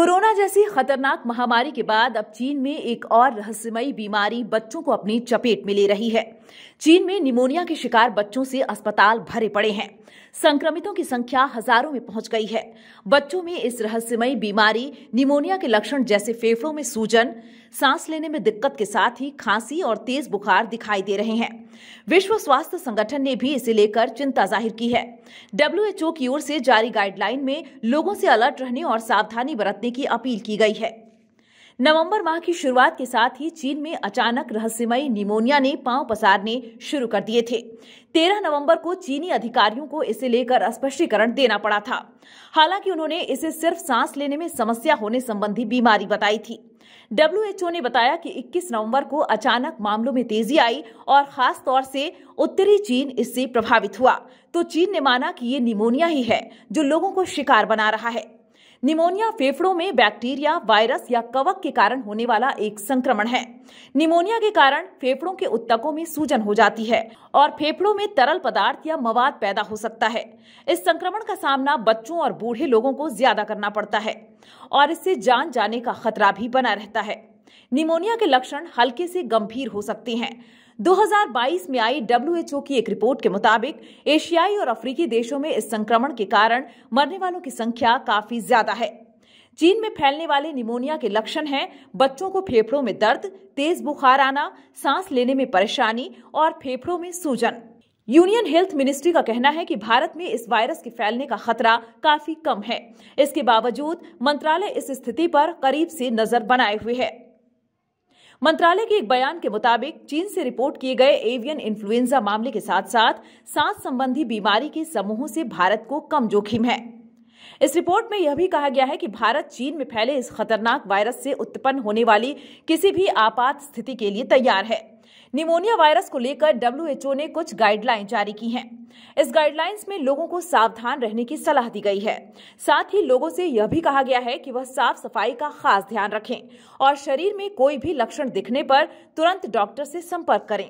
Corona जैसी खतरनाक महामारी के बाद अब चीन में एक और रहस्यमयी बीमारी बच्चों को अपनी चपेट में ले रही है चीन में निमोनिया के शिकार बच्चों से अस्पताल भरे पड़े हैं संक्रमितों की संख्या हजारों में पहुंच गई है बच्चों में इस रहस्यमयी बीमारी निमोनिया के लक्षण जैसे फेफड़ों में सूजन सांस लेने में दिक्कत के साथ ही खांसी और तेज बुखार दिखाई दे रहे हैं विश्व स्वास्थ्य संगठन ने भी इसे लेकर चिंता जाहिर की है डब्ल्यूएचओ की ओर से जारी गाइडलाइन में लोगों से अलर्ट रहने और सावधानी बरतने की अपील की गई है नवंबर माह की शुरुआत के साथ ही चीन में अचानक रहस्यमय निमोनिया ने पांव पसारने शुरू कर दिए थे तेरह नवंबर को चीनी अधिकारियों को इसे लेकर स्पष्टीकरण देना पड़ा था हालांकि उन्होंने इसे सिर्फ सांस लेने में समस्या होने संबंधी बीमारी बताई थी डब्ल्यूएचओ ने बताया कि 21 नवंबर को अचानक मामलों में तेजी आई और खास तौर से उत्तरी चीन इससे प्रभावित हुआ तो चीन ने माना कि ये निमोनिया ही है जो लोगों को शिकार बना रहा है निमोनिया फेफड़ों में बैक्टीरिया वायरस या कवक के कारण होने वाला एक संक्रमण है निमोनिया के कारण फेफड़ों के उत्तकों में सूजन हो जाती है और फेफड़ों में तरल पदार्थ या मवाद पैदा हो सकता है इस संक्रमण का सामना बच्चों और बूढ़े लोगों को ज्यादा करना पड़ता है और इससे जान जाने का खतरा भी बना रहता है निमोनिया के लक्षण हल्के से गंभीर हो सकते हैं 2022 में आई डब्ल्यूएचओ की एक रिपोर्ट के मुताबिक एशियाई और अफ्रीकी देशों में इस संक्रमण के कारण मरने वालों की संख्या काफी ज्यादा है चीन में फैलने वाले निमोनिया के लक्षण हैं बच्चों को फेफड़ों में दर्द तेज बुखार आना सांस लेने में परेशानी और फेफड़ों में सूजन यूनियन हेल्थ मिनिस्ट्री का कहना है कि भारत में इस वायरस के फैलने का खतरा काफी कम है इसके बावजूद मंत्रालय इस स्थिति पर करीब से नजर बनाए हुए है मंत्रालय के एक बयान के मुताबिक चीन से रिपोर्ट किए गए एवियन इन्फ्लुएंजा मामले के साथ साथ सांस संबंधी बीमारी के समूहों से भारत को कम जोखिम है इस रिपोर्ट में यह भी कहा गया है कि भारत चीन में फैले इस खतरनाक वायरस से उत्पन्न होने वाली किसी भी आपात स्थिति के लिए तैयार है निमोनिया वायरस को लेकर डब्ल्यूएचओ ने कुछ गाइडलाइन जारी की हैं। इस गाइडलाइंस में लोगों को सावधान रहने की सलाह दी गई है साथ ही लोगों से यह भी कहा गया है कि वह साफ सफाई का खास ध्यान रखें और शरीर में कोई भी लक्षण दिखने पर तुरंत डॉक्टर से संपर्क करें